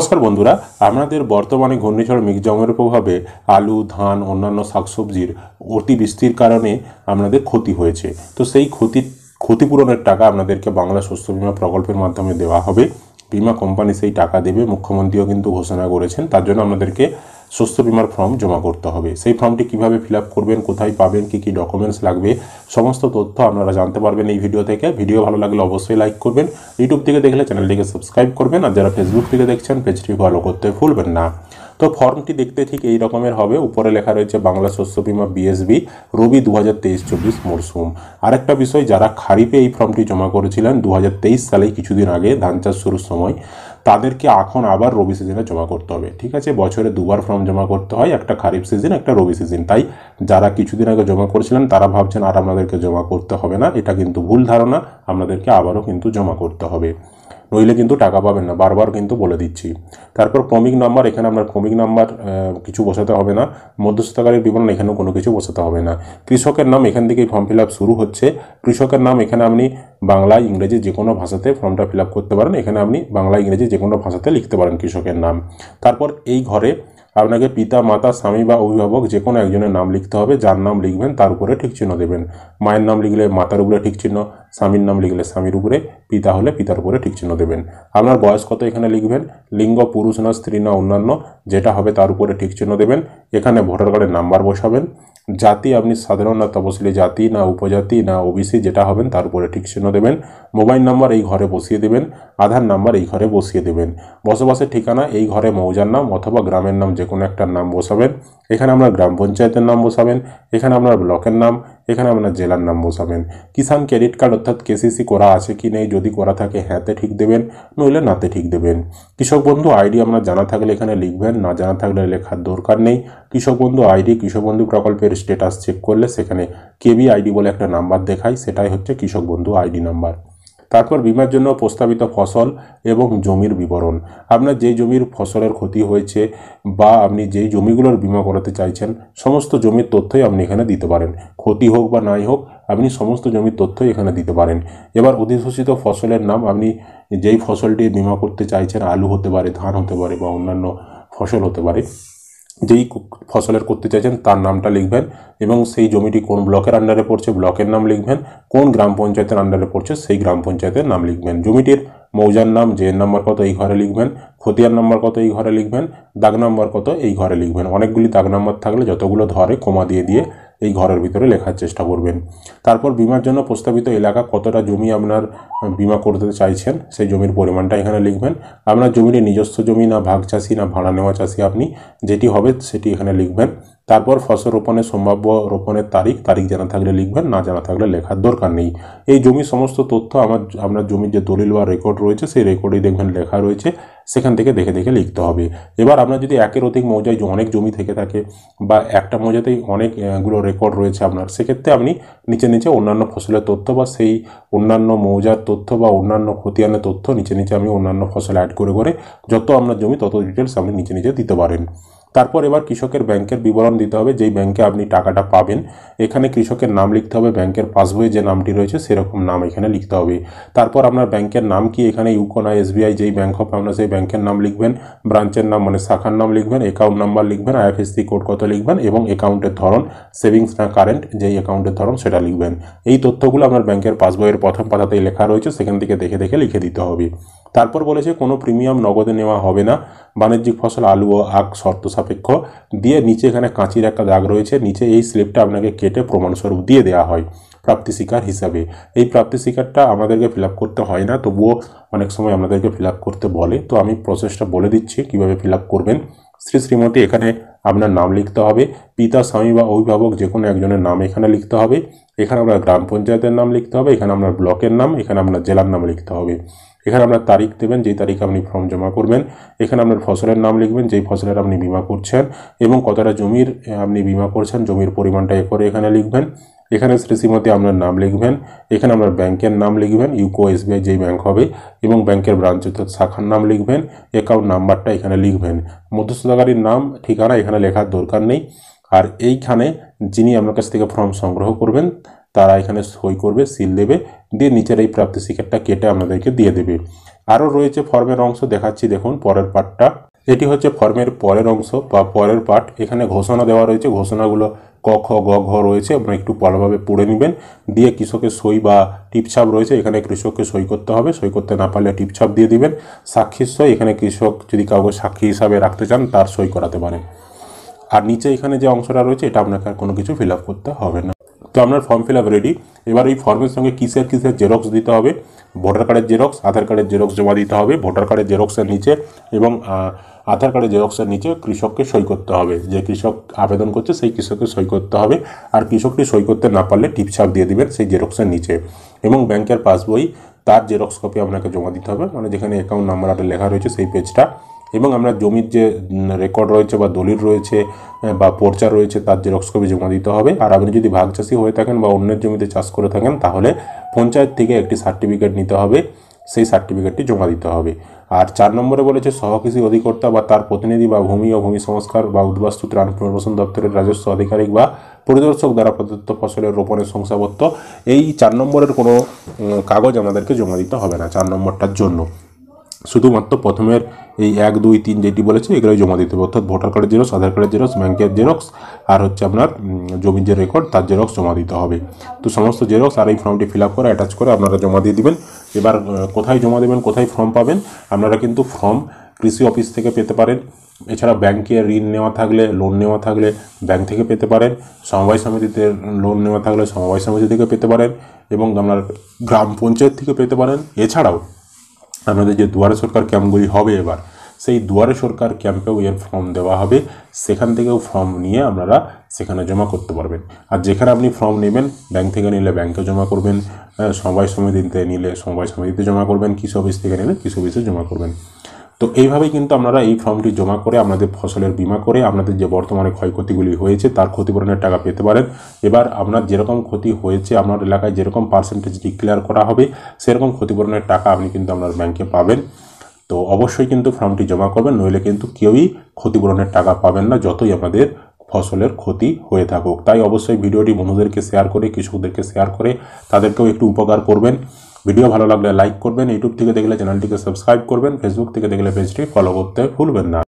নমস্কার বন্ধুরা আমাদের বর্তমানে ঘূর্ণিঝড় মিগজমের প্রভাবে আলু ধান অন্যান্য শাকসবজির অতিবৃষ্টির কারণে আমাদের ক্ষতি হয়েছে তো সেই ক্ষতি ক্ষতিপূরণের টাকা আপনাদেরকে বাংলা শস্য বিমা প্রকল্পের মাধ্যমে দেওয়া হবে বিমা কোম্পানি সেই টাকা দেবে মুখ্যমন্ত্রীও কিন্তু ঘোষণা করেছেন তার জন্য আপনাদেরকে স্বাস্থ্য বিমার ফর্ম জমা করতে হবে সেই ফর্মটি কিভাবে ফিল করবেন কোথায় পাবেন কি কি ডকুমেন্টস লাগবে সমস্ত তথ্য আপনারা জানতে পারবেন এই ভিডিও থেকে ভিডিও ভালো লাগলে অবশ্যই লাইক করবেন ইউটিউব থেকে দেখলে চ্যানেলটিকে সাবস্ক্রাইব করবেন আর যারা ফেসবুক থেকে দেখছেন পেজটি ফলো করতে ভুলবেন না তো ফর্মটি দেখতে ঠিক এই রকমের হবে উপরে লেখা রয়েছে বাংলা শস্য বিমা বিএসবি রবি দু হাজার তেইশ চব্বিশ মরশুম আরেকটা বিষয় যারা খারিফে এই ফর্মটি জমা করেছিলেন দু হাজার তেইশ সালে কিছুদিন আগে ধান চাষ শুরুর সময় তাদেরকে এখন আবার রবি সিজনে জমা করতে হবে ঠিক আছে বছরে দুবার ফর্ম জমা করতে হয় একটা খারিফ সিজন একটা রবি সিজন তাই যারা কিছুদিন আগে জমা করেছিলেন তারা ভাবছেন আর আপনাদেরকে জমা করতে হবে না এটা কিন্তু ভুল ধারণা আপনাদেরকে আবারও কিন্তু জমা করতে হবে নইলে কিন্তু টাকা পাবেন না বারবার কিন্তু বলে দিচ্ছি তারপর ক্রমিক নাম্বার এখানে আপনার ক্রমিক নাম্বার কিছু বসাতে হবে না মধ্যস্থতাকারী বিবরণ এখানেও কোনো কিছু বসাতে হবে না কৃষকের নাম এখান থেকেই ফর্ম ফিল শুরু হচ্ছে কৃষকের নাম এখানে আপনি বাংলা ইংরেজি যে কোনো ভাষাতে ফর্মটা ফিল করতে পারেন এখানে আপনি বাংলা ইংরেজি যে কোনো ভাষাতে লিখতে পারেন কৃষকের নাম তারপর এই ঘরে আপনাকে পিতা মাতা স্বামী বা অভিভাবক যে কোনো একজনের নাম লিখতে হবে যার নাম লিখবেন তার উপরে ঠিক চিহ্ন দেবেন মায়ের নাম লিখলে মাতার উপরে ঠিক চিহ্ন স্বামীর নাম লিখলে স্বামীর উপরে পিতা হলে পিতার উপরে ঠিক চিহ্ন দেবেন আপনার বয়স কত এখানে লিখবেন লিঙ্গ পুরুষ না স্ত্রী না অন্যান্য যেটা হবে তার উপরে ঠিক চিহ্ন দেবেন এখানে ভোটার কার্ডের নাম্বার বসাবেন জাতি আপনি সাধারণ না তপশিলি জাতি না উপজাতি না ওবিসি যেটা হবেন তার উপরে ঠিক চিহ্ন দেবেন মোবাইল নাম্বার এই ঘরে বসিয়ে দেবেন আধার নাম্বার এই ঘরে বসিয়ে দেবেন বসবাসের ঠিকানা এই ঘরে মৌজার নাম অথবা গ্রামের নাম যে কোনো একটার নাম বসাবেন এখানে আপনার গ্রাম পঞ্চায়েতের নাম বসাবেন এখানে আপনার ব্লকের নাম এখানে আপনার জেলার নাম বসাবেন কিষাণ ক্রেডিট কার্ড অর্থাৎ কেসিসি করা আছে কি নেই যদি করা থাকে হ্যাঁতে ঠিক দেবেন নইলে নাতে ঠিক দেবেন কৃষক বন্ধু আইডি আপনার জানা থাকলে এখানে লিখবেন না জানা থাকলে লেখার দরকার নেই কৃষক বন্ধু আইডি কৃষক বন্ধু প্রকল্পের স্টেটাস চেক করলে সেখানে কেবি আইডি বলে একটা নাম্বার দেখায় সেটাই হচ্ছে কৃষক বন্ধু আইডি নাম্বার তারপর বিমার জন্য প্রস্তাবিত ফসল এবং জমির বিবরণ আপনার যেই জমির ফসলের ক্ষতি হয়েছে বা আপনি যেই জমিগুলোর বিমা করাতে চাইছেন সমস্ত জমির তথ্যই আপনি এখানে দিতে পারেন ক্ষতি হোক বা নাই হোক আপনি সমস্ত জমির তথ্যই এখানে দিতে পারেন এবার অধিশোষিত ফসলের নাম আপনি যেই ফসলটি বিমা করতে চাইছেন আলু হতে পারে ধান হতে পারে বা অন্যান্য ফসল হতে পারে যেই ফসলের করতে চাইছেন তার নামটা লিখবেন এবং সেই জমিটি কোন ব্লকের আন্ডারে পড়ছে ব্লকের নাম লিখবেন কোন গ্রাম পঞ্চায়েতের আন্ডারে পড়ছে সেই গ্রাম পঞ্চায়েতের নাম লিখবেন জমিটির মৌজার নাম জেন নাম্বার কত এই ঘরে লিখবেন খতিয়ার নাম্বার কত এই ঘরে লিখবেন দাগ নাম্বার কত এই ঘরে লিখবেন অনেকগুলি দাগ নাম্বার থাকলে যতগুলো ধরে কমা দিয়ে দিয়ে এই ঘরের ভিতরে লেখার চেষ্টা করবেন তারপর বিমার জন্য প্রস্তাবিত এলাকা কতটা জমি আপনার বিমা করতে চাইছেন সেই জমির পরিমাণটা এখানে লিখবেন আপনার জমিটি নিজস্ব জমি না ভাগ চাষি না ভাড়া নেওয়া চাষি আপনি যেটি হবে সেটি এখানে লিখবেন তারপর ফসল রোপণের সম্ভাব্য রোপণের তারিখ তারিখ জানা থাকলে লিখবেন না জানা থাকলে লেখার দরকার নেই এই জমির সমস্ত তথ্য আমার আপনার জমির যে দলিল বা রেকর্ড রয়েছে সেই রেকর্ডেই দেখবেন লেখা রয়েছে সেখান থেকে দেখে দেখে লিখতে হবে এবার আপনার যদি একের অধিক মৌজায় অনেক জমি থেকে থাকে বা একটা মৌজাতেই অনেকগুলো রেকর্ড রয়েছে আপনার সেক্ষেত্রে আপনি নিচে নিচে অন্যান্য ফসলের তথ্য বা সেই অন্যান্য মৌজার তথ্য বা অন্যান্য খতিয়ানের তথ্য নিচে নিচে আপনি অন্যান্য ফসল অ্যাড করে করে যত আপনার জমি তত ডিটেলস আপনি নিচে নিচে দিতে পারেন তারপর এবার কৃষকের ব্যাংকের বিবরণ দিতে হবে যেই ব্যাংকে আপনি টাকাটা পাবেন এখানে কৃষকের নাম লিখতে হবে ব্যাংকের পাসবইয়ে যে নামটি রয়েছে সেরকম নাম এখানে লিখতে হবে তারপর আপনার ব্যাংকের নাম কি এখানে ইউকোনা এসবিআই যেই ব্যাংক হবে আপনার সেই ব্যাংকের নাম লিখবেন ব্রাঞ্চের নাম মানে শাখার নাম লিখবেন অ্যাকাউন্ট নাম্বার লিখবেন আইএফএসসি কোড কত লিখবেন এবং অ্যাকাউন্টের ধরন সেভিংস না কারেন্ট যেই অ্যাকাউন্টের ধরন সেটা লিখবেন এই তথ্যগুলো আপনার ব্যাংকের পাসবইয়ের প্রথম পাতাতেই লেখা রয়েছে সেখান থেকে দেখে দেখে লিখে দিতে হবে তারপর বলেছে কোনো প্রিমিয়াম নগদে নেওয়া হবে না বাণিজ্যিক ফসল আলু ও আখ শর্ত সাপেক্ষ দিয়ে নিচে এখানে কাঁচির একটা দাগ রয়েছে নিচে এই স্লিপটা আপনাকে কেটে প্রমাণস্বরূপ দিয়ে দেওয়া হয় প্রাপ্তি শিকার হিসাবে এই প্রাপ্তি শিকারটা আমাদেরকে ফিল করতে হয় না তবুও অনেক সময় আমাদেরকে ফিল করতে বলে তো আমি প্রসেসটা বলে দিচ্ছি কিভাবে ফিল করবেন স্ত্রী শ্রীমতী এখানে আপনার নাম লিখতে হবে পিতা স্বামী বা অভিভাবক যে কোনো একজনের নাম এখানে লিখতে হবে এখানে আপনার গ্রাম পঞ্চায়েতের নাম লিখতে হবে এখানে আপনার ব্লকের নাম এখানে আপনার জেলার নাম লিখতে হবে এখানে আপনার তারিখ দেবেন যেই তারিখে আপনি ফর্ম জমা করবেন এখানে আপনার ফসলের নাম লিখবেন যেই ফসলের আপনি বিমা করছেন এবং কতটা জমির আপনি বিমা করছেন জমির পরিমাণটা এরপরে এখানে লিখবেন এখানে শ্রীসীমাতে আপনার নাম লিখবেন এখানে আপনার ব্যাংকের নাম লিখবেন ইউকো এসবিআই যেই ব্যাংক হবে এবং ব্যাংকের ব্রাঞ্চ অর্থাৎ শাখার নাম লিখবেন অ্যাকাউন্ট নাম্বারটা এখানে লিখবেন মধ্যস্থতাকারীর নাম ঠিকানা এখানে লেখার দরকার নেই আর এইখানে যিনি আপনার কাছ থেকে ফর্ম সংগ্রহ করবেন তারা এখানে সই করবে সিল দেবে দিয়ে নিচের এই প্রাপ্তি শিকারটা কেটে আপনাদেরকে দিয়ে দেবে আরও রয়েছে ফর্মের অংশ দেখাচ্ছি দেখুন পরের পার্টটা এটি হচ্ছে ফর্মের পরের অংশ বা পরের পার্ট এখানে ঘোষণা দেওয়া রয়েছে ঘোষণাগুলো ক খ গ ঘ রয়েছে আপনি একটু ভালোভাবে পড়ে নেবেন দিয়ে কৃষকের সই বা টিপছাপ রয়েছে এখানে কৃষককে সই করতে হবে সই করতে না পারলে টিপছাপ দিয়ে দিবেন সাক্ষীর সই এখানে কৃষক যদি কাউকে সাক্ষী হিসাবে রাখতে চান তার সই করাতে পারেন আর নিচে এখানে যে অংশটা রয়েছে এটা আপনাকে আর কোনো কিছু ফিল করতে হবে না তো আপনার ফর্ম ফিল আপ রেডি এবার এই ফর্মের সঙ্গে কিসের কিসের জেরক্স দিতে হবে ভোটার কার্ডের জেরক্স আধার কার্ডের জেরক্স জমা দিতে হবে ভোটার কার্ডের জেরক্সের নিচে এবং আধার কার্ডের জেরক্সের নিচে কৃষককে সই করতে হবে যে কৃষক আবেদন করছে সেই কৃষককে সই করতে হবে আর কৃষকটি সই করতে না পারলে টিপছাপ দিয়ে দেবেন সেই জেরক্সের নিচে এবং ব্যাংকের পাসবই তার জেরক্স কপি আপনাকে জমা দিতে হবে মানে যেখানে অ্যাকাউন্ট নাম্বার আটে লেখা রয়েছে সেই পেজটা এবং আমরা জমির যে রেকর্ড রয়েছে বা দলিল রয়েছে বা পর্চা রয়েছে তার জেরক্স কপি জমা দিতে হবে আর আপনি যদি ভাগ চাষি হয়ে থাকেন বা অন্যের জমিতে চাষ করে থাকেন তাহলে পঞ্চায়েত থেকে একটি সার্টিফিকেট নিতে হবে সেই সার্টিফিকেটটি জমা দিতে হবে আর চার নম্বরে বলেছে সহকৃষি অধিকর্তা বা তার প্রতিনিধি বা ভূমি ও ভূমি সংস্কার বা উদ্বাস্তু ত্রাণ পুনর্বাসন দপ্তরের রাজস্ব আধিকারিক বা পরিদর্শক দ্বারা প্রদত্ত ফসলের রোপণের শংসাপত্র এই চার নম্বরের কোনো কাগজ আমাদেরকে জমা দিতে হবে না চার নম্বরটার জন্য শুধুমাত্র প্রথমের এই এক দুই তিন যেটি বলেছে এগুলোই জমা দিতে হবে অর্থাৎ ভোটার কার্ডের জেরক্স আধার কার্ডের জেরক্স ব্যাংকের জেরক্স আর হচ্ছে আপনার জমির যে রেকর্ড তার জেরক্স জমা দিতে হবে তো সমস্ত জেরক্স আর এই ফর্মটি ফিল আপ করে অ্যাটাচ করে আপনারা জমা দিয়ে দেবেন এবার কোথায় জমা দেবেন কোথায় ফর্ম পাবেন আপনারা কিন্তু ফর্ম কৃষি অফিস থেকে পেতে পারেন এছাড়া ব্যাংকে ঋণ নেওয়া থাকলে লোন নেওয়া থাকলে ব্যাংক থেকে পেতে পারেন সমবায় সমিতিতে লোন নেওয়া থাকলে সমবায় সমিতি থেকে পেতে পারেন এবং আপনার গ্রাম পঞ্চায়েত থেকে পেতে পারেন এছাড়াও আমাদের যে দুয়ারে সরকার ক্যাম্পগুলি হবে এবার সেই দুয়ারে সরকার ক্যাম্পেও এর ফর্ম দেওয়া হবে সেখান থেকেও ফর্ম নিয়ে আপনারা সেখানে জমা করতে পারবেন আর যেখানে আপনি ফর্ম নেবেন ব্যাংক থেকে নিলে ব্যাংকে জমা করবেন সবাই সমিতিতে নিলে সবাই সমিতিতে জমা করবেন কৃষি অফিস থেকে নিলে কৃষি অফিসে জমা করবেন তো এইভাবেই কিন্তু আপনারা এই ফর্মটি জমা করে আপনাদের ফসলের বিমা করে আপনাদের যে বর্তমানে ক্ষয়ক্ষতিগুলি হয়েছে তার ক্ষতিপূরণের টাকা পেতে পারেন এবার আপনার যেরকম ক্ষতি হয়েছে আপনার এলাকায় যেরকম পার্সেন্টেজ ডিক্লেয়ার করা হবে সেরকম ক্ষতিপূরণের টাকা আপনি কিন্তু আপনার ব্যাংকে পাবেন তো অবশ্যই কিন্তু ফর্মটি জমা করবেন নইলে কিন্তু কেউই ক্ষতিপূরণের টাকা পাবেন না যতই আমাদের ফসলের ক্ষতি হয়ে থাকুক তাই অবশ্যই ভিডিওটি বন্ধুদেরকে শেয়ার করে কৃষকদেরকে শেয়ার করে তাদেরকেও একটু উপকার করবেন ভিডিও ভালো লাগলে লাইক করবেন ইউটিউব থেকে দেখলে চ্যানেলটিকে সাবস্ক্রাইব করবেন ফেসবুক থেকে দেখলে পেজটি ফলো করতে ভুলবেন না